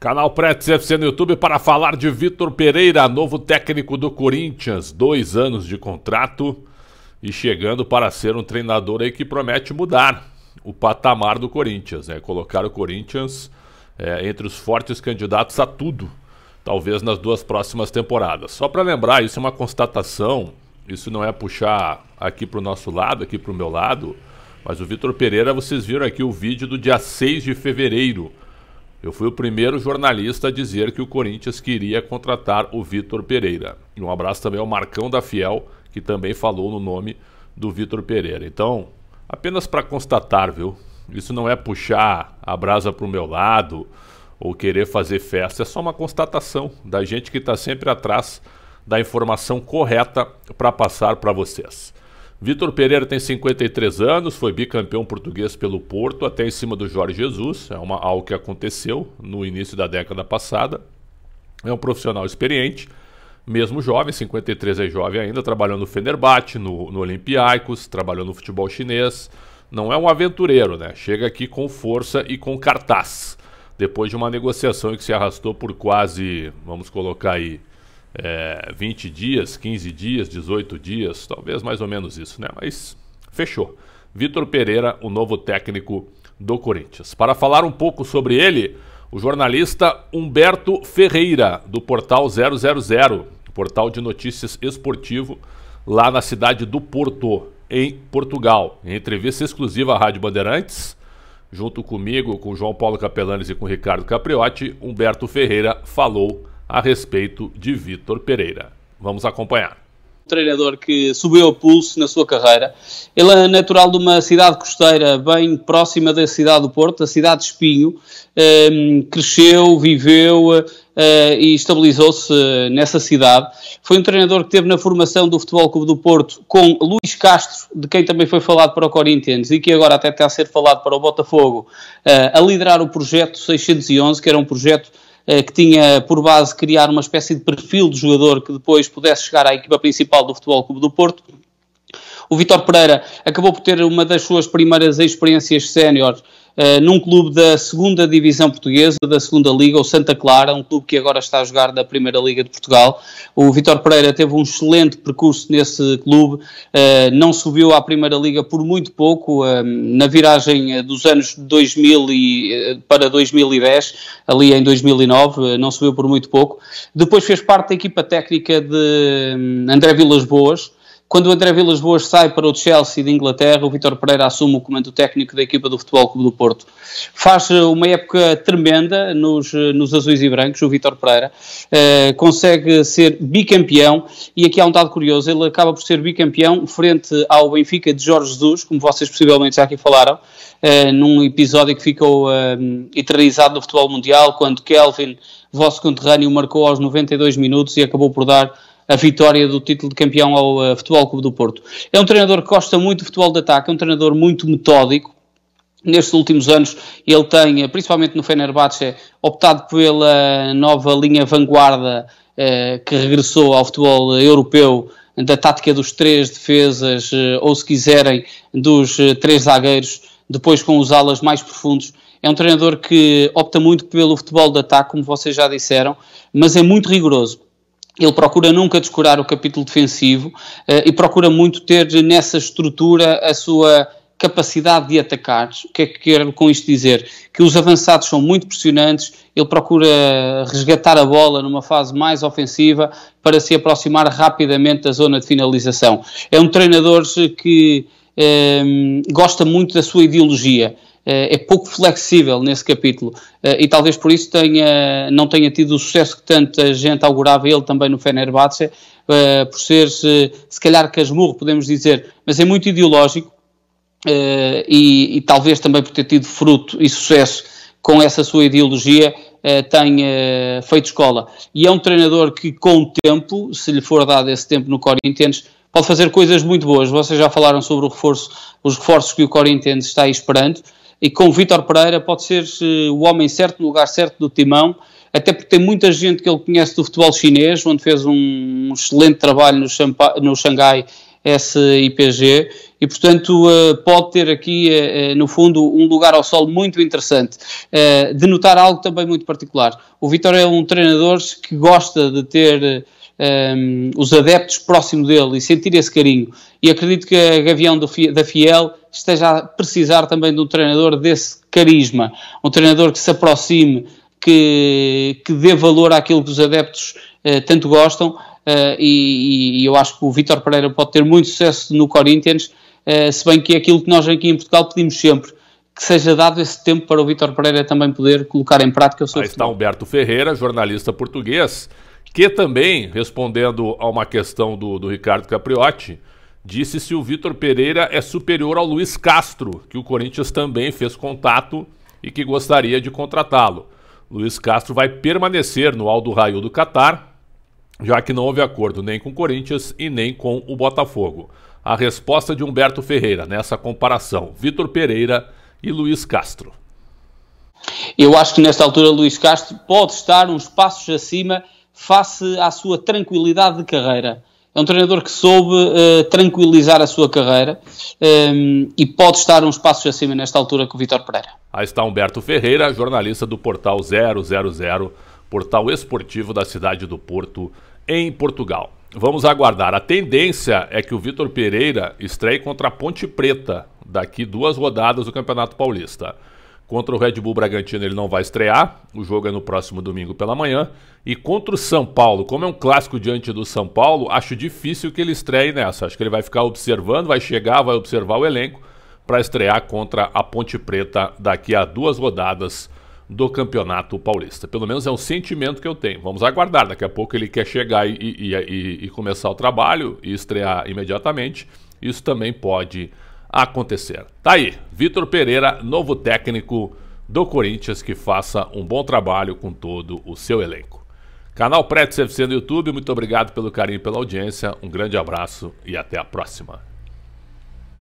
Canal Pretz FC no YouTube para falar de Vitor Pereira, novo técnico do Corinthians, dois anos de contrato e chegando para ser um treinador aí que promete mudar o patamar do Corinthians, né? Colocar o Corinthians é, entre os fortes candidatos a tudo, talvez nas duas próximas temporadas. Só para lembrar, isso é uma constatação, isso não é puxar aqui para o nosso lado, aqui para o meu lado, mas o Vitor Pereira, vocês viram aqui o vídeo do dia 6 de fevereiro eu fui o primeiro jornalista a dizer que o Corinthians queria contratar o Vitor Pereira. E um abraço também ao Marcão da Fiel, que também falou no nome do Vitor Pereira. Então, apenas para constatar, viu? Isso não é puxar a brasa para o meu lado ou querer fazer festa, é só uma constatação da gente que está sempre atrás da informação correta para passar para vocês. Vitor Pereira tem 53 anos, foi bicampeão português pelo Porto, até em cima do Jorge Jesus. É uma, algo que aconteceu no início da década passada. É um profissional experiente, mesmo jovem, 53 é jovem ainda, trabalhou no Fenerbahçe, no, no Olympiacos, trabalhou no futebol chinês. Não é um aventureiro, né? Chega aqui com força e com cartaz. Depois de uma negociação que se arrastou por quase, vamos colocar aí, é, 20 dias, 15 dias, 18 dias, talvez mais ou menos isso, né? Mas fechou. Vitor Pereira, o novo técnico do Corinthians. Para falar um pouco sobre ele, o jornalista Humberto Ferreira, do portal 000, portal de notícias esportivo, lá na cidade do Porto, em Portugal. Em entrevista exclusiva à Rádio Bandeirantes, junto comigo, com João Paulo Capelanes e com Ricardo Capriotti, Humberto Ferreira falou a respeito de Vitor Pereira. Vamos acompanhar. Um treinador que subiu o pulso na sua carreira. Ele é natural de uma cidade costeira bem próxima da cidade do Porto, a cidade de Espinho. Um, ehm, cresceu, viveu, Uh, e estabilizou-se nessa cidade. Foi um treinador que teve na formação do Futebol Clube do Porto com Luís Castro, de quem também foi falado para o Corinthians e que agora até está a ser falado para o Botafogo, uh, a liderar o projeto 611, que era um projeto eh, que tinha por base criar uma espécie de perfil de jogador que depois pudesse chegar à equipa principal do Futebol Clube do Porto o Vitor Pereira acabou por ter uma das suas primeiras experiências sénior uh, num clube da segunda divisão portuguesa, da segunda liga, o Santa Clara, um clube que agora está a jogar na primeira liga de Portugal. O Vitor Pereira teve um excelente percurso nesse clube, uh, não subiu à primeira liga por muito pouco, uh, na viragem dos anos 2000 e, para 2010, ali em 2009, não subiu por muito pouco. Depois fez parte da equipa técnica de hum, André Vilas Boas, quando o André Vilas Boas sai para o Chelsea de Inglaterra, o Vitor Pereira assume o comando técnico da equipa do Futebol Clube do Porto. Faz eh, uma época tremenda nos, eh, nos azuis e brancos, o Vitor Pereira. Uh, consegue ser bicampeão e aqui há um dado curioso, ele acaba por ser bicampeão frente ao Benfica de Jorge Jesus, como vocês possivelmente já aqui falaram, uh, num episódio que ficou uh, eternizado no futebol mundial, quando Kelvin vosso conterrâneo marcou aos 92 minutos e acabou por dar a vitória do título de campeão ao eh, Futebol Clube do Porto. É um treinador que gosta muito de futebol de ataque, é um treinador muito metódico, Nestes últimos anos, ele tem, eh, principalmente no Fenerbahçe, optado pela nova linha vanguarda eh, que regressou ao futebol europeu, da tática dos três defesas, ou se quiserem, dos três zagueiros, depois com os alas mais profundos. É um treinador que opta muito pelo futebol de ataque, como vocês já disseram, mas é muito rigoroso ele procura nunca descurar o capítulo defensivo eh, e procura muito ter nessa estrutura a sua capacidade de atacar. O que é que quero com isto dizer? Que os avançados são muito pressionantes, ele procura resgatar a bola numa fase mais ofensiva para se aproximar rapidamente da zona de finalização. É um treinador eh, que eh, gosta muito da sua ideologia. Eh, é pouco flexível nesse capítulo eh, e talvez por isso tenha, não tenha tido o sucesso que tanta gente augurava ele também no Fenerbahçe, eh, por ser se, calhar casmurro, podemos dizer, mas é muito ideológico e, e talvez também por ter tido fruto e sucesso com essa sua ideologia, tenha feito escola. E é um treinador que, com o tempo, se lhe for dado esse tempo no Corinthians, pode fazer coisas muito boas. Vocês já falaram sobre o reforço, os reforços que o Corinthians está aí esperando e com o Vítor Pereira pode ser eh, o homem certo no lugar certo do timão, até porque tem muita gente que ele conhece do futebol chinês, onde fez um excelente trabalho no, Xampa, no Xangai SIPG, e portanto eh, pode ter aqui, eh, no fundo, um lugar ao sol muito interessante. De notar algo também muito particular, o Vítor é um treinador que gosta de ter um, ehm, os adeptos próximo dele e sentir esse carinho. E acredito que a Gavião do, da Fiel esteja a precisar também de um treinador desse carisma, um treinador que se aproxime, que, que dê valor àquilo que os adeptos uh, tanto gostam. Uh, e, e, eu acho que o Vítor Pereira pode ter muito sucesso no Corinthians, uh, se bem que é aquilo que nós aqui em Portugal pedimos sempre, que seja dado esse tempo para o Vitor Pereira também poder colocar em prática o seu Aí futebol. está Humberto Ferreira, jornalista português, que também, respondendo a uma questão do, do Ricardo Capriotti, disse se o Vitor Pereira é superior ao Luiz Castro, que o Corinthians também fez contato e que gostaria de contratá-lo. Luiz Castro vai permanecer no Aldo Raio do Catar, já que não houve acordo nem com o Corinthians e nem com o Botafogo. A resposta de Humberto Ferreira nessa comparação: Vitor Pereira e Luiz Castro. Eu acho que nesta altura Luiz Castro pode estar uns passos acima face à sua tranquilidade de carreira. É um treinador que soube uh, tranquilizar a sua carreira um, eh, e pode estar uns passos acima nesta altura com o Vitor Pereira. Aí está Humberto Ferreira, jornalista do portal 000, portal esportivo da cidade do Porto, em Portugal. Vamos aguardar. A tendência é que o Vitor Pereira estreie contra a Ponte Preta daqui duas rodadas do Campeonato Paulista. Contra o Red Bull Bragantino ele não vai estrear, o jogo é no próximo domingo pela manhã. E contra o São Paulo, como é um clássico diante do São Paulo, acho difícil que ele estreie nessa. Acho que ele vai ficar observando, vai chegar, vai observar o elenco para estrear contra a Ponte Preta daqui a duas rodadas do Campeonato Paulista. Pelo menos é um sentimento que eu tenho. Vamos aguardar. Daqui a pouco ele quer chegar e, e, e, e começar o trabalho e estrear imediatamente. Isso também pode acontecer. Tá aí, Vitor Pereira, novo técnico do Corinthians, que faça um bom trabalho com todo o seu elenco. Canal Prédio CFC no YouTube, muito obrigado pelo carinho e pela audiência, um grande abraço e até a próxima.